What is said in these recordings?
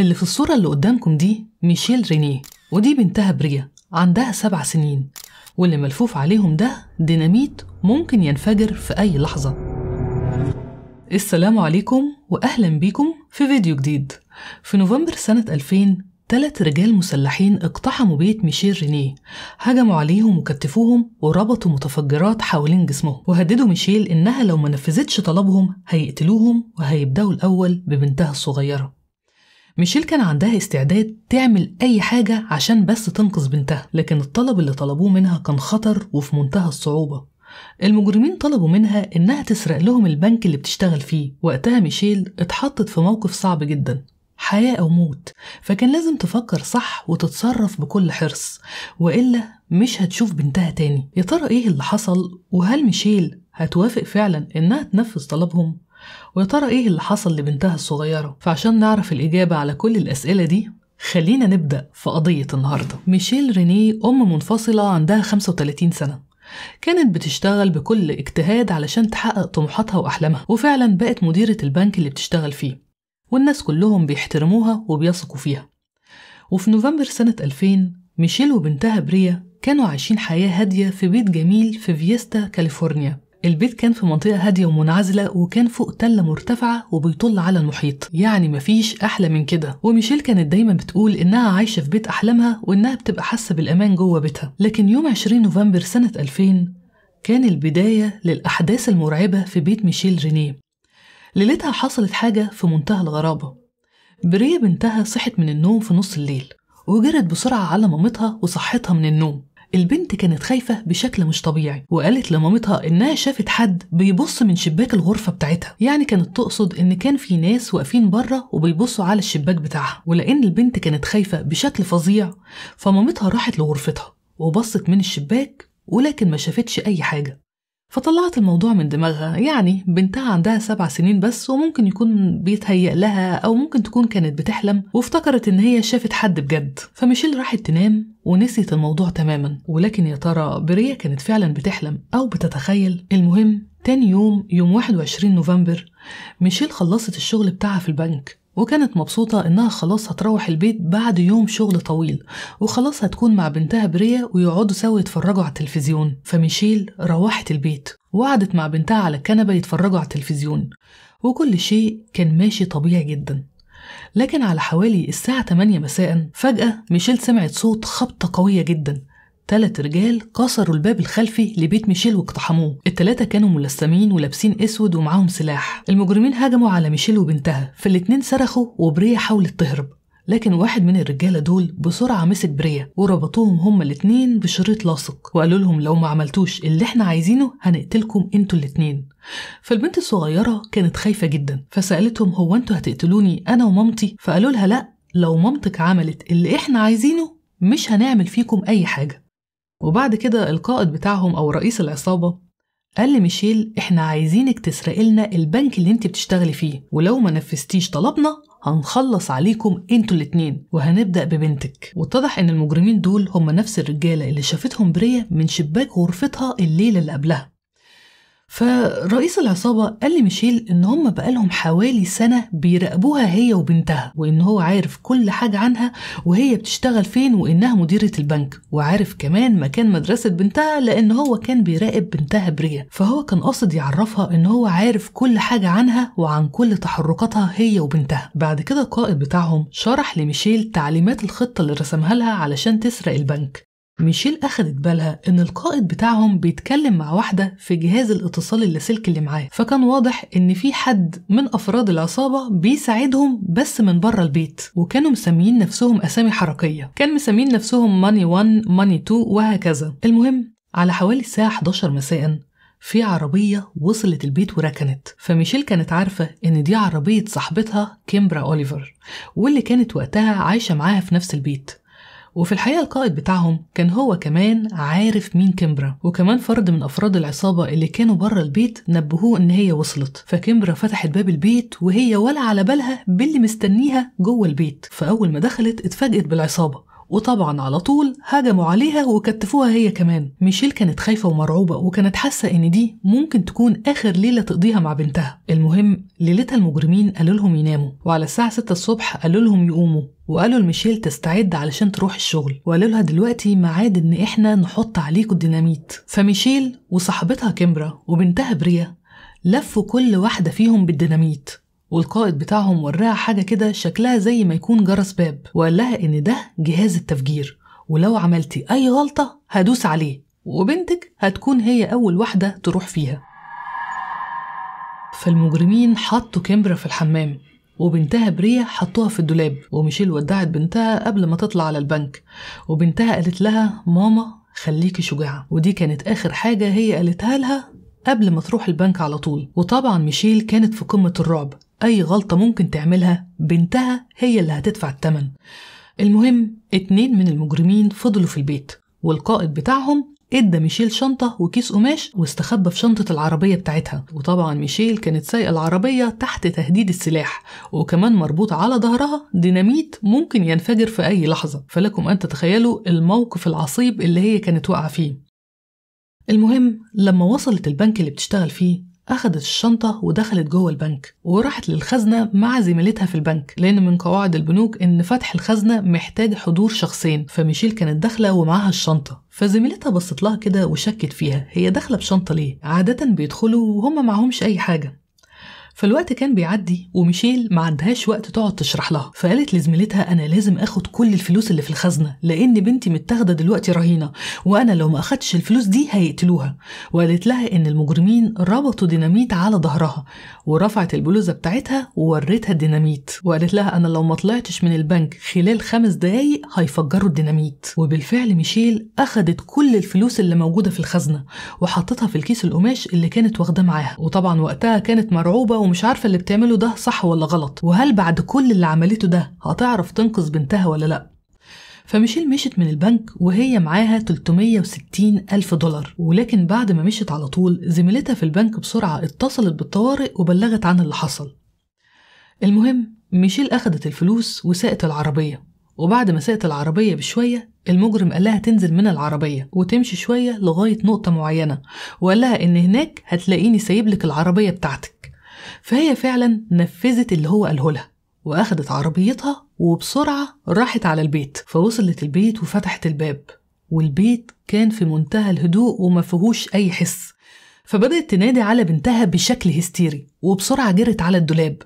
اللي في الصورة اللي قدامكم دي ميشيل رينيه ودي بنتها بريا عندها سبع سنين واللي ملفوف عليهم ده ديناميت ممكن ينفجر في أي لحظة السلام عليكم وأهلا بيكم في فيديو جديد في نوفمبر سنة 2000 تلات رجال مسلحين اقتحموا بيت ميشيل رينيه هجموا عليهم وكتفوهم وربطوا متفجرات حوالين جسمهم وهددوا ميشيل إنها لو ما نفذتش طلبهم هيقتلوهم وهيبدأوا الأول ببنتها الصغيرة ميشيل كان عندها استعداد تعمل أي حاجة عشان بس تنقذ بنتها لكن الطلب اللي طلبوه منها كان خطر وفي منتهى الصعوبة المجرمين طلبوا منها إنها تسرق لهم البنك اللي بتشتغل فيه وقتها ميشيل اتحطت في موقف صعب جدا حياة أو موت فكان لازم تفكر صح وتتصرف بكل حرص وإلا مش هتشوف بنتها تاني يا ترى إيه اللي حصل وهل ميشيل هتوافق فعلا إنها تنفذ طلبهم ويا ترى إيه اللي حصل لبنتها الصغيرة؟ فعشان نعرف الإجابة على كل الأسئلة دي خلينا نبدأ في قضية النهاردة ميشيل ريني أم منفصلة عندها 35 سنة كانت بتشتغل بكل اجتهاد علشان تحقق طموحاتها وأحلامها وفعلا بقت مديرة البنك اللي بتشتغل فيه والناس كلهم بيحترموها وبيثقوا فيها وفي نوفمبر سنة 2000 ميشيل وبنتها بريا كانوا عايشين حياة هادية في بيت جميل في فيستا كاليفورنيا البيت كان في منطقة هادية ومنعزلة وكان فوق تلة مرتفعة وبيطل على المحيط يعني مفيش أحلى من كده وميشيل كانت دايما بتقول إنها عايشة في بيت أحلامها وإنها بتبقى حاسة بالأمان جوه بيتها لكن يوم 20 نوفمبر سنة 2000 كان البداية للأحداث المرعبة في بيت ميشيل رينيه ليلتها حصلت حاجة في منتهى الغرابة بريه بنتها صحت من النوم في نص الليل وجرت بسرعة على مامتها وصحتها من النوم البنت كانت خايفة بشكل مش طبيعي وقالت لمامتها إنها شافت حد بيبص من شباك الغرفة بتاعتها يعني كانت تقصد إن كان في ناس واقفين بره وبيبصوا على الشباك بتاعها ولأن البنت كانت خايفة بشكل فظيع فمامتها راحت لغرفتها وبصت من الشباك ولكن ما شافتش أي حاجة فطلعت الموضوع من دماغها يعني بنتها عندها سبع سنين بس وممكن يكون بيتهيأ لها أو ممكن تكون كانت بتحلم وافتكرت إن هي شافت حد بجد فميشيل راحت تنام ونسيت الموضوع تماما ولكن يا ترى بريا كانت فعلا بتحلم أو بتتخيل المهم تاني يوم يوم 21 نوفمبر ميشيل خلصت الشغل بتاعها في البنك وكانت مبسوطة إنها خلاص هتروح البيت بعد يوم شغل طويل وخلاص هتكون مع بنتها بريا ويقعدوا سوا يتفرجوا على التلفزيون فميشيل روحت البيت وقعدت مع بنتها على الكنبة يتفرجوا على التلفزيون وكل شيء كان ماشي طبيعي جدا لكن على حوالي الساعة 8 مساء فجأة ميشيل سمعت صوت خبطة قوية جدا ثلاث رجال كسروا الباب الخلفي لبيت ميشيل واقتحموه الثلاثه كانوا ملثمين ولابسين اسود ومعاهم سلاح المجرمين هجموا على ميشيل وبنتها فالاتنين صرخوا وبريا حاولت تهرب لكن واحد من الرجالة دول بسرعة مسك بريا وربطوهم هما الاتنين بشريط لاصق وقالوا لهم لو ما عملتوش اللي احنا عايزينه هنقتلكم انتوا الاتنين فالبنت الصغيرة كانت خايفة جدا فسألتهم هو انتوا هتقتلوني أنا ومامتي فقالوا لها لأ لو مامتك عملت اللي احنا عايزينه مش هنعمل فيكم أي حاجة وبعد كده القائد بتاعهم أو رئيس العصابة قال لميشيل إحنا عايزينك تسرق لنا البنك اللي أنت بتشتغلي فيه ولو ما نفذتيش طلبنا هنخلص عليكم انتوا الاتنين وهنبدأ ببنتك واتضح ان المجرمين دول هم نفس الرجالة اللي شافتهم بريا من شباك غرفتها الليلة اللي قبلها فرئيس العصابة قال لميشيل إن هم بقالهم حوالي سنة بيراقبوها هي وبنتها وإن هو عارف كل حاجة عنها وهي بتشتغل فين وإنها مديرة البنك وعارف كمان مكان مدرسة بنتها لأن هو كان بيراقب بنتها بريا فهو كان قاصد يعرفها إن هو عارف كل حاجة عنها وعن كل تحركاتها هي وبنتها بعد كده القائد بتاعهم شرح لميشيل تعليمات الخطة اللي رسمها لها علشان تسرق البنك ميشيل أخدت بالها إن القائد بتاعهم بيتكلم مع واحدة في جهاز الاتصال اللاسلكي اللي معاه فكان واضح إن في حد من أفراد العصابة بيساعدهم بس من بره البيت وكانوا مسميين نفسهم أسامي حركية كان مسميين نفسهم ماني 1 ماني 2 وهكذا المهم على حوالي الساعة 11 مساء في عربية وصلت البيت وركنت فميشيل كانت عارفة إن دي عربية صاحبتها كيمبرا أوليفر واللي كانت وقتها عايشة معاها في نفس البيت وفي الحقيقة القائد بتاعهم كان هو كمان عارف مين كيمبرا وكمان فرد من أفراد العصابة اللي كانوا بره البيت نبهوه إن هي وصلت فكيمبرا فتحت باب البيت وهي ولا على بالها باللي مستنيها جوه البيت فأول ما دخلت اتفاجئت بالعصابة وطبعا على طول هجموا عليها وكتفوها هي كمان ميشيل كانت خايفة ومرعوبة وكانت حاسة إن دي ممكن تكون آخر ليلة تقضيها مع بنتها المهم ليلتها المجرمين قالوا لهم يناموا وعلى الساعة 6 الصبح قالوا لهم يقوموا وقالوا لميشيل تستعد علشان تروح الشغل وقالوا لها دلوقتي معاد ان احنا نحط عليكم الديناميت فميشيل وصاحبتها كيمبرا وبنتها بريا لفوا كل واحدة فيهم بالديناميت والقائد بتاعهم وراها حاجة كده شكلها زي ما يكون جرس باب وقال لها إن ده جهاز التفجير ولو عملتي أي غلطة هدوس عليه وبنتك هتكون هي أول واحدة تروح فيها فالمجرمين حطوا كاميرا في الحمام وبنتها بريا حطوها في الدولاب وميشيل ودعت بنتها قبل ما تطلع على البنك وبنتها قالت لها ماما خليكي شجاعة ودي كانت آخر حاجة هي قالتها لها قبل ما تروح البنك على طول وطبعا ميشيل كانت في قمة الرعب أي غلطة ممكن تعملها بنتها هي اللي هتدفع التمن المهم اتنين من المجرمين فضلوا في البيت والقائد بتاعهم ادى ميشيل شنطة وكيس قماش واستخبى في شنطة العربية بتاعتها وطبعا ميشيل كانت سايقة العربية تحت تهديد السلاح وكمان مربوط على ظهرها ديناميت ممكن ينفجر في أي لحظة فلكم أن تتخيلوا الموقف العصيب اللي هي كانت واقعة فيه المهم لما وصلت البنك اللي بتشتغل فيه أخدت الشنطة ودخلت جوه البنك وراحت للخزنة مع زميلتها في البنك لأن من قواعد البنوك إن فتح الخزنة محتاج حضور شخصين فميشيل كانت داخلة ومعاها الشنطة فزميلتها بصت لها كده وشكت فيها هي داخلة بشنطة ليه؟ عادة بيدخلوا وهم معهمش أي حاجة فالوقت كان بيعدي وميشيل ما عندهاش وقت تقعد تشرح لها فقالت لزميلتها انا لازم اخد كل الفلوس اللي في الخزنه لان بنتي متاخده دلوقتي رهينه وانا لو ما اخدتش الفلوس دي هيقتلوها وقالت لها ان المجرمين ربطوا ديناميت على ظهرها ورفعت البلوزه بتاعتها وورتها الديناميت وقالت لها انا لو ما طلعتش من البنك خلال خمس دقايق هيفجروا الديناميت وبالفعل ميشيل اخدت كل الفلوس اللي موجوده في الخزنه وحطتها في الكيس القماش اللي كانت واخده معاها وطبعا وقتها كانت مرعوبه ومش عارفه اللي بتعمله ده صح ولا غلط وهل بعد كل اللي عملته ده هتعرف تنقذ بنتها ولا لا فميشيل مشيت من البنك وهي معاها 360 ألف دولار ولكن بعد ما مشيت على طول زميلتها في البنك بسرعة اتصلت بالطوارئ وبلغت عن اللي حصل المهم ميشيل أخدت الفلوس وساقت العربية وبعد ما ساقت العربية بشوية المجرم قالها تنزل من العربية وتمشي شوية لغاية نقطة معينة وقالها إن هناك هتلاقيني سايبلك العربية بتاعتك فهي فعلا نفذت اللي هو قاله لها وأخدت عربيتها وبسرعة راحت على البيت فوصلت البيت وفتحت الباب والبيت كان في منتهى الهدوء وما فيهوش أي حس فبدأت تنادي على بنتها بشكل هستيري وبسرعة جرت على الدولاب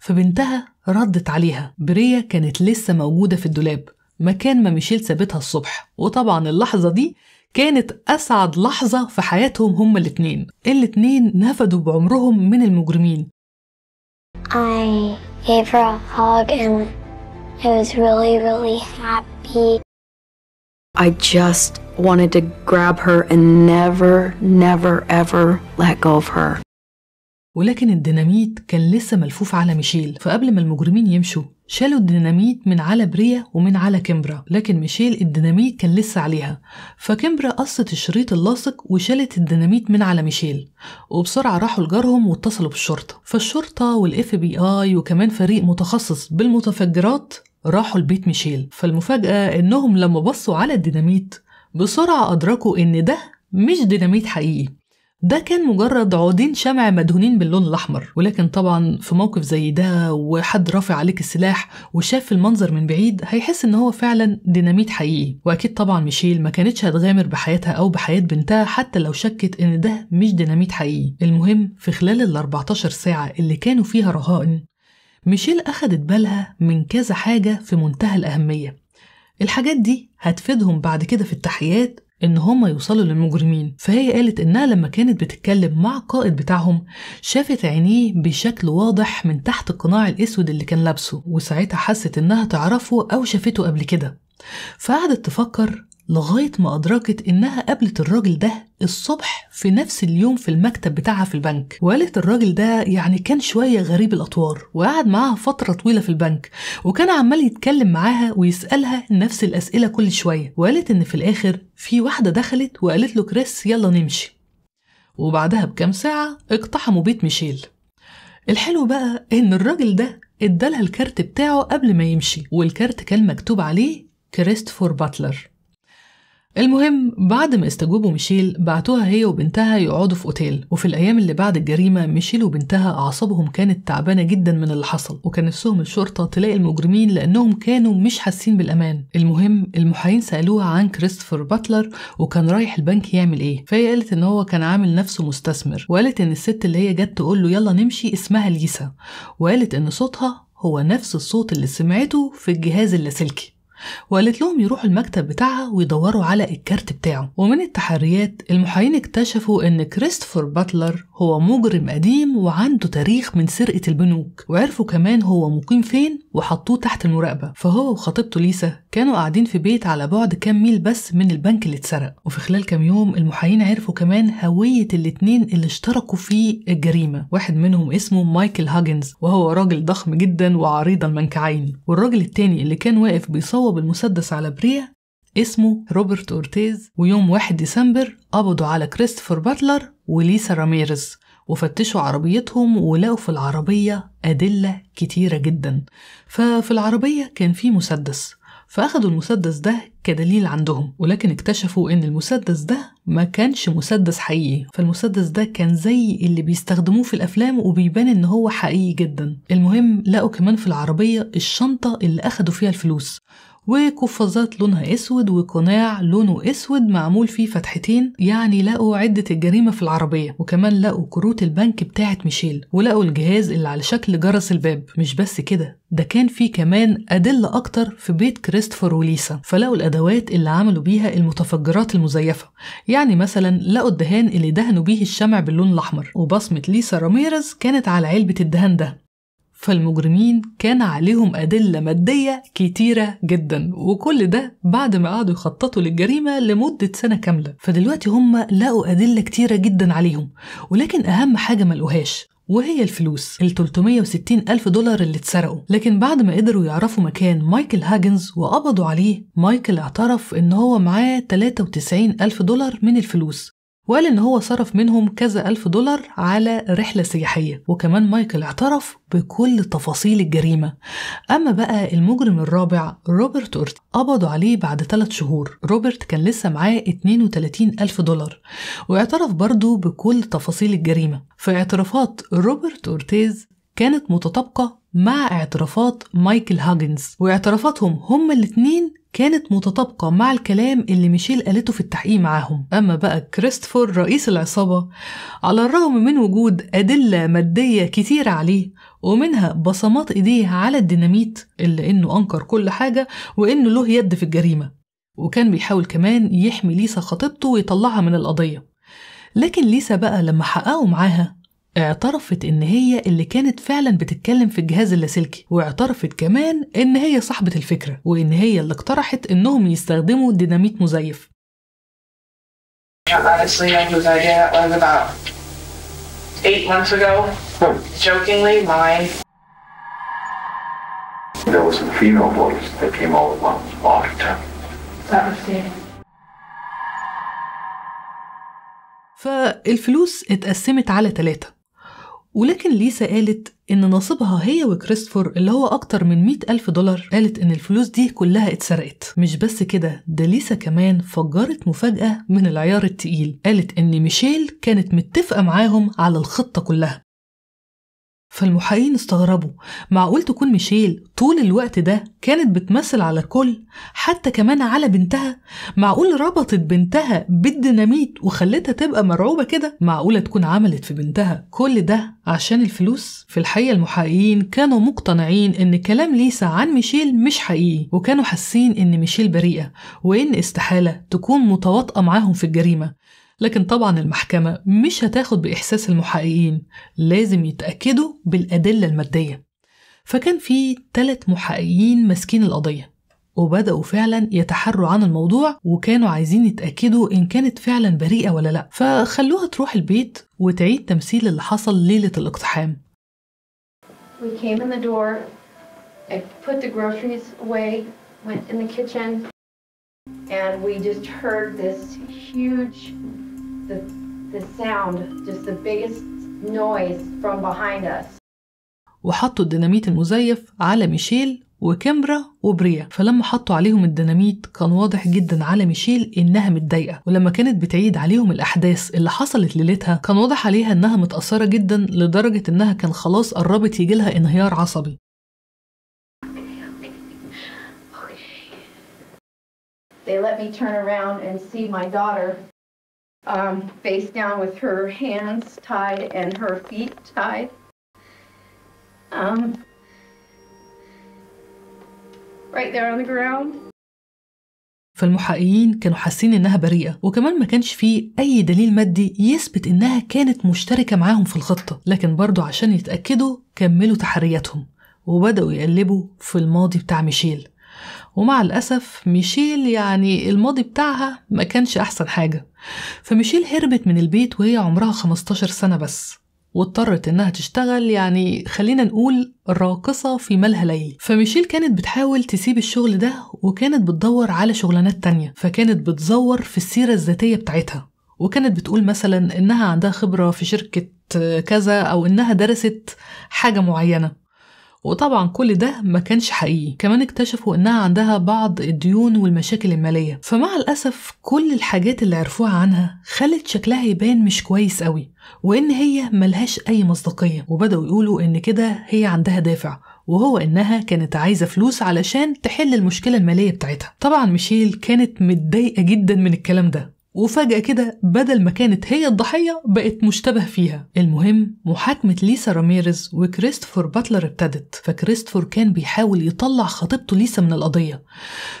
فبنتها ردت عليها بريا كانت لسه موجودة في الدولاب مكان ما ميشيل سابتها الصبح وطبعا اللحظة دي كانت أسعد لحظة في حياتهم هما الاتنين الاتنين نفدوا بعمرهم من المجرمين I gave her a hug and I was really, really happy. I just wanted to grab her and never, never, ever let go of her. ولكن الديناميت كان لسه ملفوف على ميشيل فقبل ما المجرمين يمشوا شالوا الديناميت من على بريا ومن على كيمبرا لكن ميشيل الديناميت كان لسه عليها فكيمبرا قصت الشريط اللاصق وشالت الديناميت من على ميشيل وبسرعة راحوا لجارهم واتصلوا بالشرطة فالشرطة والاف بي اي وكمان فريق متخصص بالمتفجرات راحوا لبيت ميشيل فالمفاجأة انهم لما بصوا على الديناميت بسرعة أدركوا ان ده مش ديناميت حقيقي ده كان مجرد عودين شمع مدهونين باللون الأحمر ولكن طبعا في موقف زي ده وحد رافع عليك السلاح وشاف المنظر من بعيد هيحس إن هو فعلا ديناميت حقيقي وأكيد طبعا ميشيل ما كانتش هتغامر بحياتها أو بحياة بنتها حتى لو شكت إن ده مش ديناميت حقيقي المهم في خلال ال 14 ساعة اللي كانوا فيها رهائن ميشيل أخدت بالها من كذا حاجة في منتهى الأهمية الحاجات دي هتفيدهم بعد كده في التحيات ان هما يوصلوا للمجرمين فهي قالت انها لما كانت بتتكلم مع القائد بتاعهم شافت عينيه بشكل واضح من تحت القناع الاسود اللي كان لابسه وساعتها حست انها تعرفه او شافته قبل كده فقعدت تفكر لغاية ما أدركت إنها قابلت الراجل ده الصبح في نفس اليوم في المكتب بتاعها في البنك وقالت الراجل ده يعني كان شوية غريب الأطوار وقعد معاها فترة طويلة في البنك وكان عمال يتكلم معاها ويسألها نفس الأسئلة كل شوية وقالت إن في الآخر في واحدة دخلت وقالت له كريس يلا نمشي وبعدها بكام ساعة اقتحموا بيت ميشيل الحلو بقى إن الراجل ده ادالها الكارت بتاعه قبل ما يمشي والكارت كان مكتوب عليه كريستفور باتلر المهم بعد ما استجوبوا ميشيل بعتوها هي وبنتها يقعدوا في اوتيل وفي الايام اللي بعد الجريمه ميشيل وبنتها اعصابهم كانت تعبانه جدا من اللي حصل وكان نفسهم الشرطه تلاقي المجرمين لانهم كانوا مش حاسين بالامان المهم المحايين سالوها عن كريستوفر باتلر وكان رايح البنك يعمل ايه فهي قالت ان هو كان عامل نفسه مستثمر وقالت ان الست اللي هي جت تقول له يلا نمشي اسمها ليسا وقالت ان صوتها هو نفس الصوت اللي سمعته في الجهاز اللاسلكي وقالت لهم يروحوا المكتب بتاعها ويدوروا على الكارت بتاعه ومن التحريات المحامين اكتشفوا ان كريستوفر باتلر هو مجرم قديم وعنده تاريخ من سرقة البنوك وعرفوا كمان هو مقيم فين وحطوه تحت المراقبة فهو وخطيبته ليسا كانوا قاعدين في بيت على بعد كام ميل بس من البنك اللي اتسرق وفي خلال كام يوم المحايين عرفوا كمان هوية الاتنين اللي اشتركوا في الجريمة واحد منهم اسمه مايكل هاجنز وهو راجل ضخم جدا وعريض المنكعين والراجل التاني اللي كان واقف بيصوب المسدس على بريا اسمه روبرت أورتيز ويوم 1 ديسمبر قبضوا على كريستوفر باتلر وليسا راميرز وفتشوا عربيتهم ولقوا في العربية أدلة كتيرة جدا ففي العربية كان في مسدس فأخدوا المسدس ده كدليل عندهم ولكن اكتشفوا إن المسدس ده ما كانش مسدس حقيقي فالمسدس ده كان زي اللي بيستخدموه في الأفلام وبيبان إن هو حقيقي جدا المهم لقوا كمان في العربية الشنطة اللي أخدوا فيها الفلوس وقفازات لونها اسود وقناع لونه اسود معمول فيه فتحتين يعني لقوا عدة الجريمة في العربية وكمان لقوا كروت البنك بتاعة ميشيل ولقوا الجهاز اللي على شكل جرس الباب مش بس كده ده كان في كمان أدلة أكتر في بيت كريستوفر وليسا فلقوا الأدوات اللي عملوا بيها المتفجرات المزيفة يعني مثلا لقوا الدهان اللي دهنوا بيه الشمع باللون الأحمر وبصمة ليسا راميرز كانت على علبة الدهان ده فالمجرمين كان عليهم أدلة مادية كتيرة جدا وكل ده بعد ما قعدوا يخططوا للجريمة لمدة سنة كاملة فدلوقتي هم لقوا أدلة كتيرة جدا عليهم ولكن أهم حاجة ملقوهاش وهي الفلوس ال 360 ألف دولار اللي اتسرقوا لكن بعد ما قدروا يعرفوا مكان مايكل هاجنز وقبضوا عليه مايكل اعترف إن هو معاه 93 ألف دولار من الفلوس وقال إن هو صرف منهم كذا ألف دولار على رحلة سياحية وكمان مايكل اعترف بكل تفاصيل الجريمة أما بقى المجرم الرابع روبرت أورت قبضوا عليه بعد ثلاث شهور روبرت كان لسه معاه 32 ألف دولار واعترف برضه بكل تفاصيل الجريمة فاعترافات روبرت أورتيز كانت متطابقة مع اعترافات مايكل هاجنز واعترافاتهم هما الاتنين كانت متطابقة مع الكلام اللي ميشيل قالته في التحقيق معاهم أما بقى كريستوفر رئيس العصابة على الرغم من وجود أدلة مادية كتيرة عليه ومنها بصمات إيديه على الديناميت إلا إنه أنكر كل حاجة وإنه له يد في الجريمة وكان بيحاول كمان يحمي ليسا خطيبته ويطلعها من القضية لكن ليسا بقى لما حققوا معاها اعترفت ان هي اللي كانت فعلا بتتكلم في الجهاز اللاسلكي واعترفت كمان ان هي صاحبة الفكرة وان هي اللي اقترحت انهم يستخدموا ديناميت مزيف فالفلوس اتقسمت على ثلاثة ولكن ليسا قالت إن نصيبها هي وكريستوفر اللي هو أكتر من 100 ألف دولار قالت إن الفلوس دي كلها اتسرقت مش بس كده ده ليسا كمان فجرت مفاجأة من العيار التقيل قالت إن ميشيل كانت متفقة معاهم على الخطة كلها فالمحققين استغربوا معقول تكون ميشيل طول الوقت ده كانت بتمثل على الكل حتى كمان على بنتها معقول ربطت بنتها بالديناميت وخلتها تبقى مرعوبة كده معقولة تكون عملت في بنتها كل ده عشان الفلوس في الحقيقة المحققين كانوا مقتنعين ان كلام ليسا عن ميشيل مش حقيقي وكانوا حاسين ان ميشيل بريئة وان استحالة تكون متواطئة معاهم في الجريمة لكن طبعا المحكمة مش هتاخد بإحساس المحققين لازم يتأكدوا بالأدلة المادية فكان في تلات محققين ماسكين القضية وبدأوا فعلا يتحروا عن الموضوع وكانوا عايزين يتأكدوا إن كانت فعلا بريئة ولا لأ فخلوها تروح البيت وتعيد تمثيل اللي حصل ليلة الاقتحام We came in the door. I put the groceries away, went in the kitchen, and we just heard this huge the, the sound, just the biggest noise from behind us. وحطوا الديناميت المزيف على ميشيل وكيمبرا وبريا فلما حطوا عليهم الديناميت كان واضح جدا على ميشيل انها متضايقه ولما كانت بتعيد عليهم الاحداث اللي حصلت ليلتها كان واضح عليها انها متاثره جدا لدرجه انها كان خلاص قربت يجي لها انهيار عصبي They let me turn around and see my daughter um, face down with her hands tied and her feet tied. Um, right there on the ground. فالمحققين كانوا حاسين إنها بريئة وكمان ما كانش فيه أي دليل مادي يثبت إنها كانت مشتركة معاهم في الخطة لكن برضه عشان يتأكدوا كملوا تحرياتهم وبدأوا يقلبوا في الماضي بتاع ميشيل ومع الأسف ميشيل يعني الماضي بتاعها ما كانش أحسن حاجة فميشيل هربت من البيت وهي عمرها 15 سنة بس واضطرت انها تشتغل يعني خلينا نقول راقصة في مالها ليل فميشيل كانت بتحاول تسيب الشغل ده وكانت بتدور على شغلانات تانية فكانت بتزور في السيرة الذاتية بتاعتها وكانت بتقول مثلا انها عندها خبرة في شركة كذا او انها درست حاجة معينة وطبعا كل ده ما كانش حقيقي كمان اكتشفوا انها عندها بعض الديون والمشاكل المالية فمع الأسف كل الحاجات اللي عرفوها عنها خلت شكلها يبان مش كويس قوي وإن هي ملهاش أي مصداقية وبدأوا يقولوا إن كده هي عندها دافع وهو إنها كانت عايزة فلوس علشان تحل المشكلة المالية بتاعتها طبعا ميشيل كانت متضايقة جدا من الكلام ده وفجأة كده بدل ما كانت هي الضحية بقت مشتبه فيها المهم محاكمة ليسا راميرز وكريستوفر باتلر ابتدت فكريستوفر كان بيحاول يطلع خطيبته ليسا من القضية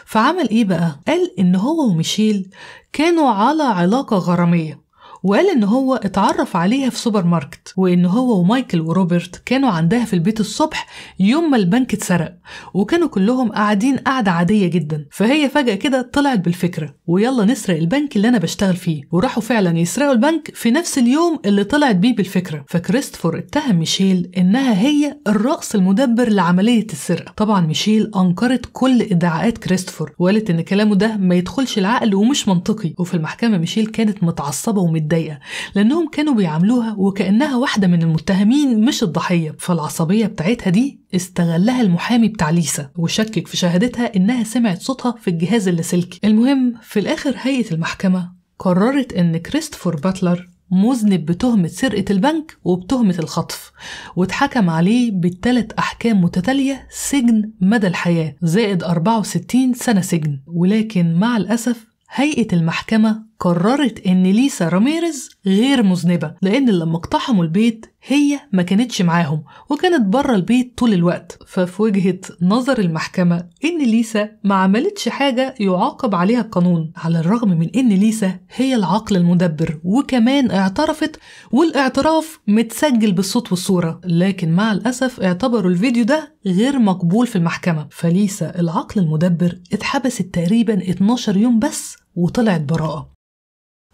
فعمل ايه بقى؟ قال ان هو وميشيل كانوا على علاقة غرامية وقال إن هو اتعرف عليها في سوبر ماركت وإن هو ومايكل وروبرت كانوا عندها في البيت الصبح يوم ما البنك اتسرق وكانوا كلهم قاعدين قعدة عادية جدا فهي فجأة كده طلعت بالفكرة ويلا نسرق البنك اللي أنا بشتغل فيه وراحوا فعلا يسرقوا البنك في نفس اليوم اللي طلعت بيه بالفكرة فكريستوفر اتهم ميشيل إنها هي الرأس المدبر لعملية السرقة طبعا ميشيل أنكرت كل ادعاءات كريستوفر وقالت إن كلامه ده ما يدخلش العقل ومش منطقي وفي المحكمة ميشيل كانت متعصبة ومتضايقة متضايقة لأنهم كانوا بيعاملوها وكأنها واحدة من المتهمين مش الضحية فالعصبية بتاعتها دي استغلها المحامي بتاع ليسا وشكك في شهادتها إنها سمعت صوتها في الجهاز اللاسلكي المهم في الآخر هيئة المحكمة قررت إن كريستوفر باتلر مذنب بتهمة سرقة البنك وبتهمة الخطف واتحكم عليه بالتلات أحكام متتالية سجن مدى الحياة زائد 64 سنة سجن ولكن مع الأسف هيئة المحكمة قررت إن ليسا راميرز غير مذنبة لأن لما اقتحموا البيت هي ما كانتش معاهم وكانت بره البيت طول الوقت ففي وجهة نظر المحكمة إن ليسا ما عملتش حاجة يعاقب عليها القانون على الرغم من إن ليسا هي العقل المدبر وكمان اعترفت والاعتراف متسجل بالصوت والصورة لكن مع الأسف اعتبروا الفيديو ده غير مقبول في المحكمة فليسا العقل المدبر اتحبست تقريبا 12 يوم بس وطلعت براءة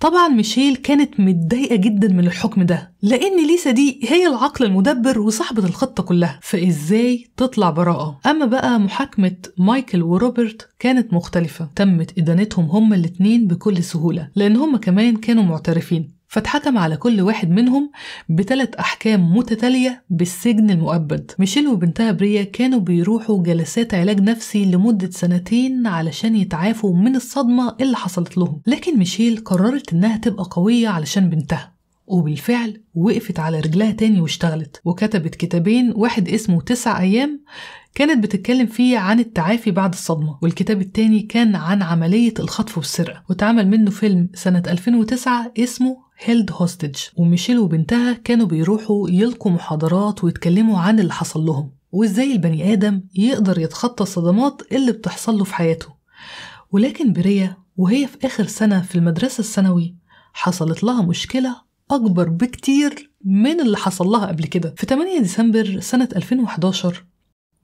طبعا ميشيل كانت متضايقة جدا من الحكم ده لأن ليسا دي هي العقل المدبر وصاحبة الخطة كلها فإزاي تطلع براءة أما بقى محاكمة مايكل وروبرت كانت مختلفة تمت إدانتهم هما الاتنين بكل سهولة لأن هما كمان كانوا معترفين فاتحكم على كل واحد منهم بثلاث أحكام متتالية بالسجن المؤبد ميشيل وبنتها بريا كانوا بيروحوا جلسات علاج نفسي لمدة سنتين علشان يتعافوا من الصدمة اللي حصلت لهم لكن ميشيل قررت إنها تبقى قوية علشان بنتها وبالفعل وقفت على رجلها تاني واشتغلت وكتبت كتابين واحد اسمه تسع أيام كانت بتتكلم فيه عن التعافي بعد الصدمة والكتاب التاني كان عن عملية الخطف والسرقة واتعمل منه فيلم سنة 2009 اسمه هيلد هوستج وميشيل وبنتها كانوا بيروحوا يلقوا محاضرات ويتكلموا عن اللي حصل لهم وازاي البني آدم يقدر يتخطى الصدمات اللي بتحصل له في حياته ولكن بريا وهي في آخر سنة في المدرسة الثانوي حصلت لها مشكلة أكبر بكتير من اللي حصل لها قبل كده في 8 ديسمبر سنة 2011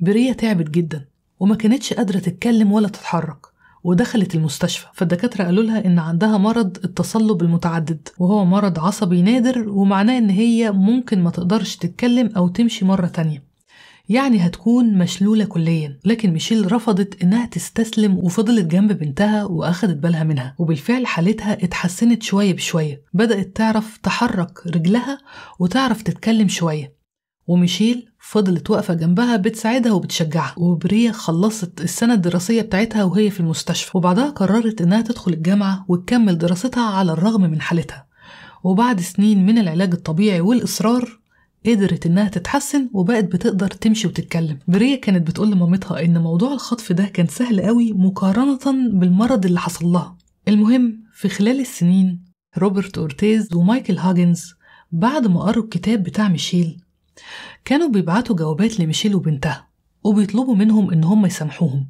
بريا تعبت جدا وما كانتش قادرة تتكلم ولا تتحرك ودخلت المستشفى فالدكاترة قالوا لها إن عندها مرض التصلب المتعدد وهو مرض عصبي نادر ومعناه إن هي ممكن ما تقدرش تتكلم أو تمشي مرة تانية يعني هتكون مشلولة كليا لكن ميشيل رفضت إنها تستسلم وفضلت جنب بنتها وأخدت بالها منها وبالفعل حالتها اتحسنت شوية بشوية بدأت تعرف تحرك رجلها وتعرف تتكلم شوية وميشيل فضلت واقفة جنبها بتساعدها وبتشجعها وبريا خلصت السنة الدراسية بتاعتها وهي في المستشفى وبعدها قررت إنها تدخل الجامعة وتكمل دراستها على الرغم من حالتها وبعد سنين من العلاج الطبيعي والإصرار قدرت إنها تتحسن وبقت بتقدر تمشي وتتكلم بريا كانت بتقول لمامتها إن موضوع الخطف ده كان سهل قوي مقارنة بالمرض اللي حصل لها المهم في خلال السنين روبرت أورتيز ومايكل هاجنز بعد ما قروا الكتاب بتاع ميشيل كانوا بيبعتوا جوابات لميشيل وبنتها وبيطلبوا منهم إن هم يسامحوهم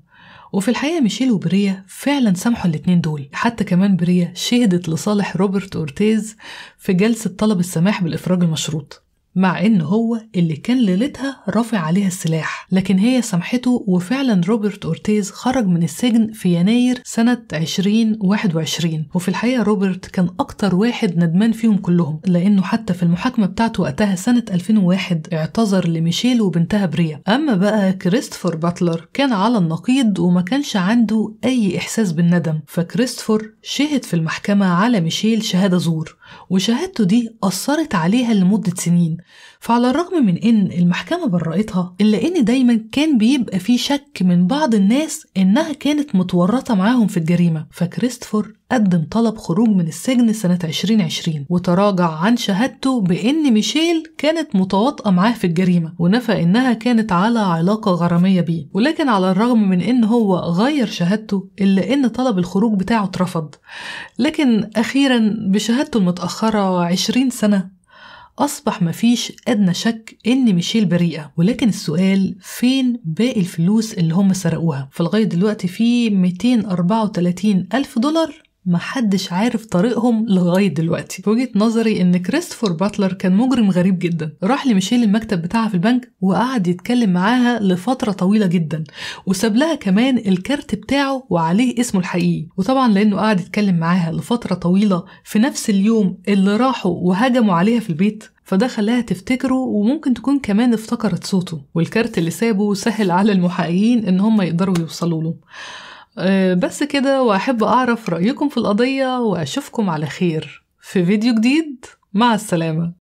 وفي الحقيقة ميشيل وبريا فعلا سامحوا الاتنين دول حتى كمان بريا شهدت لصالح روبرت أورتيز في جلسة طلب السماح بالإفراج المشروط مع إن هو اللي كان ليلتها رافع عليها السلاح لكن هي سامحته وفعلا روبرت أورتيز خرج من السجن في يناير سنة 2021 وفي الحقيقة روبرت كان أكتر واحد ندمان فيهم كلهم لأنه حتى في المحاكمة بتاعته وقتها سنة 2001 اعتذر لميشيل وبنتها بريا أما بقى كريستوفر باتلر كان على النقيض وما كانش عنده أي إحساس بالندم فكريستوفر شهد في المحكمة على ميشيل شهادة زور وشهادته دي أثرت عليها لمدة سنين فعلى الرغم من إن المحكمة برأتها إلا إن دايما كان بيبقى في شك من بعض الناس إنها كانت متورطة معاهم في الجريمة فكريستوفر قدم طلب خروج من السجن سنة 2020 وتراجع عن شهادته بإن ميشيل كانت متواطئة معاه في الجريمة ونفى إنها كانت على علاقة غرامية بيه ولكن على الرغم من إن هو غير شهادته إلا إن طلب الخروج بتاعه اترفض لكن أخيرا بشهادته المتأخرة 20 سنة أصبح مفيش أدنى شك إن ميشيل بريئة ولكن السؤال فين باقي الفلوس اللي هم سرقوها فلغاية دلوقتي في 234 ألف دولار محدش عارف طريقهم لغاية دلوقتي في وجهة نظري إن كريستوفر باتلر كان مجرم غريب جدا راح لميشيل المكتب بتاعها في البنك وقعد يتكلم معاها لفترة طويلة جدا وساب لها كمان الكارت بتاعه وعليه اسمه الحقيقي وطبعا لأنه قعد يتكلم معاها لفترة طويلة في نفس اليوم اللي راحوا وهجموا عليها في البيت فده خلاها تفتكره وممكن تكون كمان افتكرت صوته والكارت اللي سابه سهل على المحققين ان هم يقدروا يوصلوا له آه، بس كده وأحب أعرف رأيكم في القضية وأشوفكم على خير في فيديو جديد مع السلامة